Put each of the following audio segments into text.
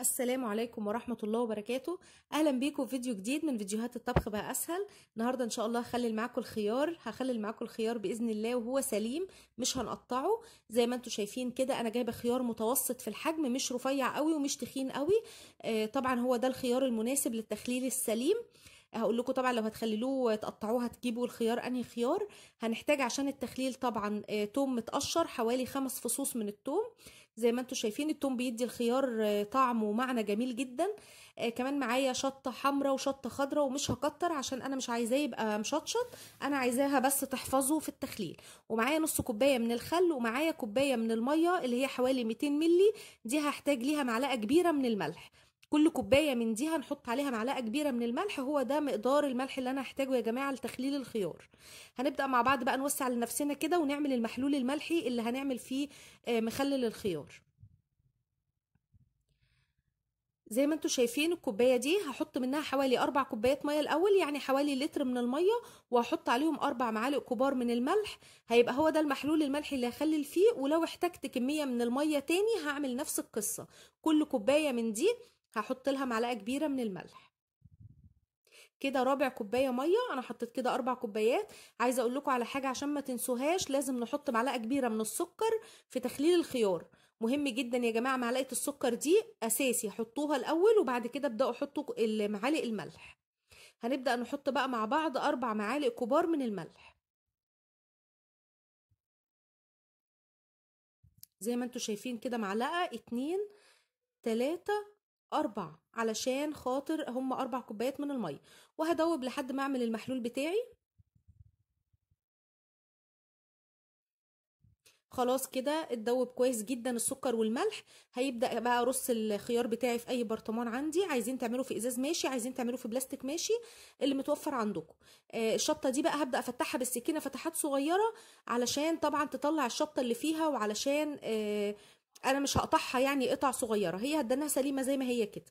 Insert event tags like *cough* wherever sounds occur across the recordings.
السلام عليكم ورحمة الله وبركاته أهلا بيكم في فيديو جديد من فيديوهات الطبخ بقى أسهل النهاردة إن شاء الله هخلل معاكم الخيار هخلل معاكم الخيار بإذن الله وهو سليم مش هنقطعه زي ما انتم شايفين كده أنا جايبة خيار متوسط في الحجم مش رفيع قوي ومش تخين قوي آه طبعا هو ده الخيار المناسب للتخليل السليم هقول لكم طبعا لو هتخللوه وتقطعوه هتجيبوا الخيار انهي خيار هنحتاج عشان التخليل طبعا آه، توم متقشر حوالي خمس فصوص من التوم زي ما انتم شايفين التوم بيدي الخيار آه، طعم ومعنى جميل جدا آه، كمان معايا شطه حمراء وشطه خضراء ومش هكتر عشان انا مش عايزاه يبقى مشطشط انا عايزاها بس تحفظه في التخليل ومعايا نص كوبايه من الخل ومعايا كوبايه من الميه اللي هي حوالي 200 ملي دي هحتاج ليها معلقه كبيره من الملح كل كوبايه من دي هنحط عليها معلقه كبيره من الملح هو ده مقدار الملح اللي انا هحتاجه يا جماعه لتخليل الخيار هنبدا مع بعض بقى نوسع لنفسنا كده ونعمل المحلول الملحي اللي هنعمل فيه آه، مخلل الخيار زي ما انتوا شايفين الكوبايه دي هحط منها حوالي اربع كوبايات ميه الاول يعني حوالي لتر من الميه وهحط عليهم اربع معالق كبار من الملح هيبقى هو ده المحلول الملحي اللي هخلل فيه ولو احتجت كميه من الميه تاني هعمل نفس القصه كل كوبايه من دي هحط لها معلقه كبيره من الملح كده رابع كوبايه ميه انا حطيت كده اربع كوبايات عايزه اقول لكم على حاجه عشان ما تنسوهاش لازم نحط معلقه كبيره من السكر في تخليل الخيار مهم جدا يا جماعه معلقه السكر دي اساسي حطوها الاول وبعد كده ابداوا حطوا معالق الملح هنبدا نحط بقى مع بعض اربع معالق كبار من الملح زي ما انتوا شايفين كده معلقه اتنين تلاتة أربع علشان خاطر هم أربع كوبايات من المية وهدوب لحد ما أعمل المحلول بتاعي خلاص كده اتدوب كويس جدا السكر والملح هيبدا بقى ارص الخيار بتاعي في اي برطمان عندي عايزين تعملوا في ازاز ماشي عايزين تعملوا في بلاستيك ماشي اللي متوفر عندكم آه الشطه دي بقى هبدا افتحها بالسكينه فتحات صغيره علشان طبعا تطلع الشطه اللي فيها وعلشان آه انا مش هقطعها يعني قطع صغيره هي هديناها سليمه زي ما هي كده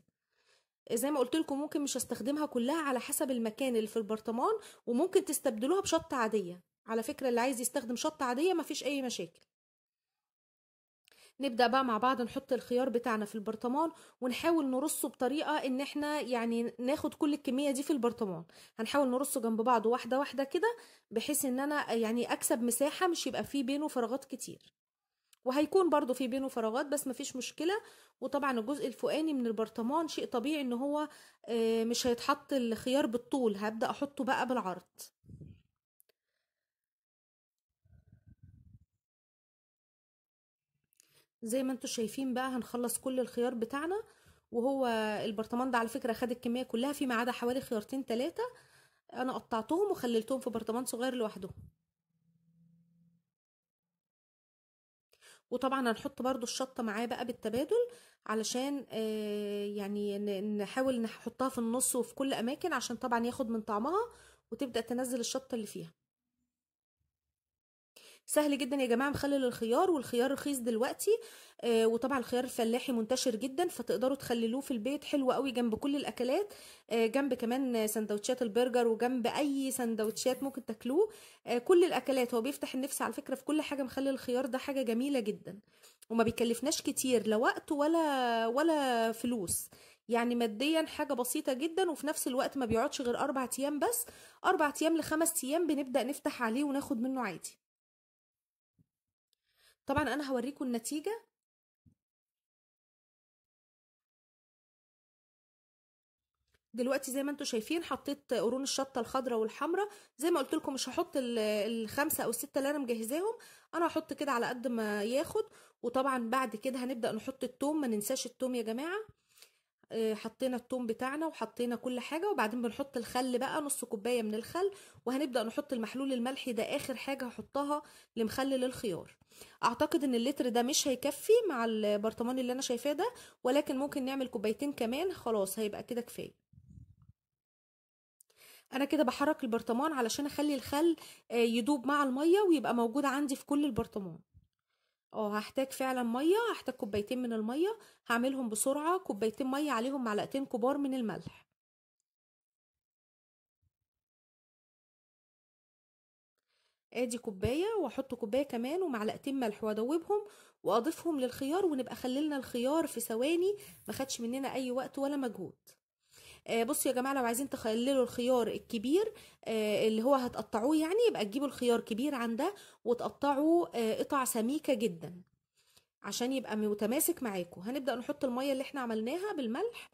زي ما قلت لكم ممكن مش هستخدمها كلها على حسب المكان اللي في البرطمان وممكن تستبدلوها بشطه عاديه على فكره اللي عايز يستخدم شطه عاديه مفيش اي مشاكل نبدا بقى مع بعض نحط الخيار بتاعنا في البرطمان ونحاول نرصه بطريقه ان احنا يعني ناخد كل الكميه دي في البرطمان هنحاول نرصه جنب بعض واحده واحده كده بحيث ان انا يعني اكسب مساحه مش يبقى فيه بينه فراغات كتير وهيكون برضو في بينه فراغات بس مفيش مشكله وطبعا الجزء الفوقاني من البرطمان شيء طبيعي ان هو آه، مش هيتحط الخيار بالطول هبدا احطه بقى بالعرض زي ما انتم شايفين بقى هنخلص كل الخيار بتاعنا وهو البرطمان ده على فكره خد الكميه كلها فيما عدا حوالي خيارتين ثلاثه انا قطعتهم وخللتهم في برطمان صغير لوحدهم وطبعا هنحط برضو الشطة معاه بقى بالتبادل علشان آه، يعني نحاول نحطها في النص وفي كل أماكن عشان طبعا ياخد من طعمها وتبدأ تنزل الشطة اللي فيها سهل جدا يا جماعه مخلل الخيار والخيار رخيص دلوقتي آه وطبعا الخيار الفلاحي منتشر جدا فتقدروا تخللوه في البيت حلو قوي جنب كل الاكلات آه جنب كمان سندوتشات البرجر وجنب اي سندوتشات ممكن تاكلوه آه كل الاكلات هو بيفتح النفس على فكره في كل حاجه مخلل الخيار ده حاجه جميله جدا وما بيكلفناش كتير لا وقت ولا ولا فلوس يعني ماديا حاجه بسيطه جدا وفي نفس الوقت ما بيقعدش غير اربع ايام بس اربع ايام لخمس ايام بنبدا نفتح عليه وناخد منه عادي طبعا انا هوريكم النتيجه دلوقتي زي ما انتم شايفين حطيت قرون الشطه الخضراء والحمراء زي ما قلت لكم مش هحط الخمسه او السته اللي انا مجهزاهم انا هحط كده على قد ما ياخد وطبعا بعد كده هنبدا نحط التوم ما ننساش التوم يا جماعه آه، حطينا التوم بتاعنا وحطينا كل حاجة وبعدين بنحط الخل بقى نص كوباية من الخل وهنبدأ نحط المحلول الملحي ده آخر حاجة هحطها لمخلل الخيار أعتقد إن اللتر ده مش هيكفي مع البرطمان اللي أنا شايفاه ده ولكن ممكن نعمل كوبايتين كمان خلاص هيبقى كده كفاية انا كده بحرك البرطمان علشان اخلي الخل آه، يدوب مع الميه ويبقى موجود عندي في كل البرطمان اه هحتاج فعلا ميه هحتاج كوبايتين من الميه هعملهم بسرعه كوبايتين ميه عليهم معلقتين كبار من الملح ادي كوبايه واحط كوبايه كمان ومعلقتين ملح وادوبهم واضيفهم للخيار ونبقى خللنا الخيار في ثواني ما خدش مننا اي وقت ولا مجهود آه، بصوا يا جماعه لو عايزين تخللوا الخيار الكبير آه، اللي هو هتقطعوه يعني يبقى تجيبوا الخيار كبير عن ده وتقطعوا آه، قطع سميكه جدا عشان يبقى متماسك معاكم هنبدا نحط الميه اللي احنا عملناها بالملح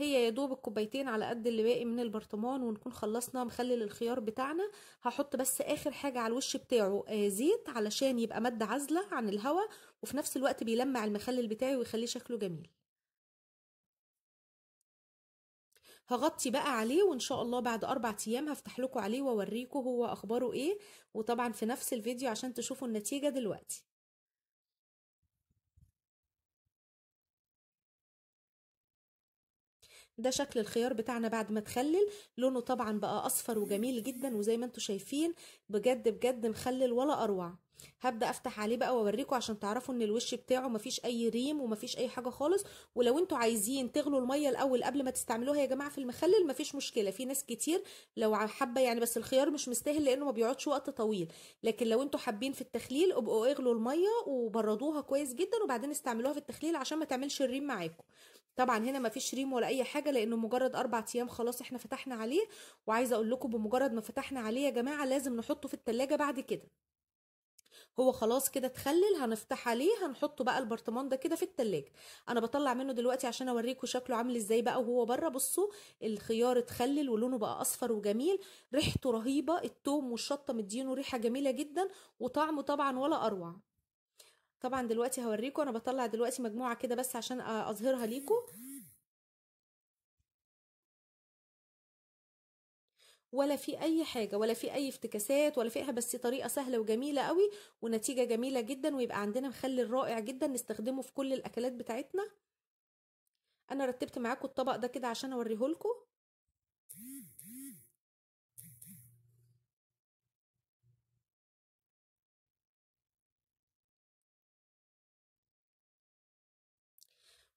هي يا دوب الكوبايتين على قد اللي باقي من البرطمان ونكون خلصنا مخلل الخيار بتاعنا هحط بس اخر حاجه على الوش بتاعه زيت علشان يبقى ماده عازله عن الهواء وفي نفس الوقت بيلمع المخلل بتاعي ويخليه شكله جميل هغطي بقى عليه وان شاء الله بعد اربع ايام هفتح لكم عليه واوريكم هو اخباره ايه وطبعا في نفس الفيديو عشان تشوفوا النتيجه دلوقتي ده شكل الخيار بتاعنا بعد ما تخلل لونه طبعا بقى اصفر وجميل جدا وزي ما انتم شايفين بجد بجد مخلل ولا اروع هبدا افتح عليه بقى واوريكم عشان تعرفوا ان الوش بتاعه مفيش اي ريم ومفيش اي حاجه خالص ولو انتوا عايزين تغلوا الميه الاول قبل ما تستعملوها يا جماعه في المخلل مفيش مشكله في ناس كتير لو حابه يعني بس الخيار مش مستاهل لانه ما بيقعدش وقت طويل لكن لو انتوا حابين في التخليل ابقوا اغلوا الميه وبردوها كويس جدا وبعدين استعملوها في التخليل عشان ما تعملش الريم معاكم طبعا هنا مفيش ريم ولا اي حاجه لانه مجرد اربع ايام خلاص احنا فتحنا عليه وعايزه اقول لكم بمجرد ما فتحنا عليه يا جماعه لازم نحطه في التلاجة بعد كده هو خلاص كده اتخلل هنفتح عليه هنحطه بقى البرطمان ده كده في التلاجة انا بطلع منه دلوقتي عشان اوريكم شكله عامل ازاي بقى وهو بره بصوا الخيار اتخلل ولونه بقى اصفر وجميل ريحته رهيبه التوم والشطه مدينه ريحه جميله جدا وطعمه طبعا ولا اروع طبعا دلوقتي هوريكم انا بطلع دلوقتي مجموعه كده بس عشان اظهرها ليكم ولا في اي حاجه ولا في اي افتكاسات ولا فيها بس طريقه سهله وجميله قوي ونتيجه جميله جدا ويبقى عندنا مخلل رائع جدا نستخدمه في كل الاكلات بتاعتنا انا رتبت معاكم الطبق ده كده عشان اوريه لكم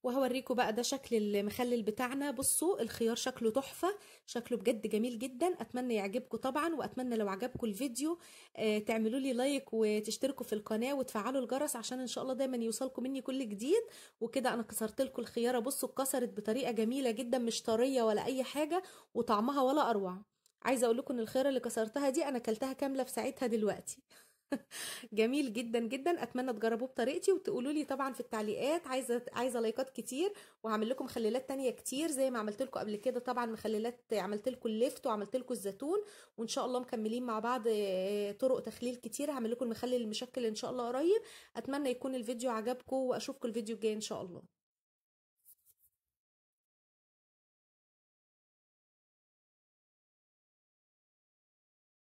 وهوريكم بقى ده شكل المخلل بتاعنا بصوا الخيار شكله تحفة شكله بجد جميل جدا أتمنى يعجبكم طبعا وأتمنى لو عجبكم الفيديو آه، تعملوا لي لايك وتشتركوا في القناة وتفعلوا الجرس عشان إن شاء الله دايما يوصلكم مني كل جديد وكده أنا كسرت لكم الخيارة بصوا اتكسرت بطريقة جميلة جدا مش طرية ولا أي حاجة وطعمها ولا أروع عايزة أقول لكم إن الخيارة اللي كسرتها دي أنا كلتها كاملة في ساعتها دلوقتي *laughs* جميل جدا جدا اتمنى تجربوه بطريقتي وتقولوا لي طبعا في التعليقات عايزه عايزه لايكات كتير وهعمل لكم مخللات تانية كتير زي ما عملت لكم قبل كده طبعا مخللات عملت لكم الليفت وعملت لكم الزيتون وان شاء الله مكملين مع بعض آه، طرق تخليل كتير هعمل لكم المخلل المشكل ان شاء الله قريب اتمنى يكون الفيديو عجبكم واشوفكم الفيديو الجاي ان شاء الله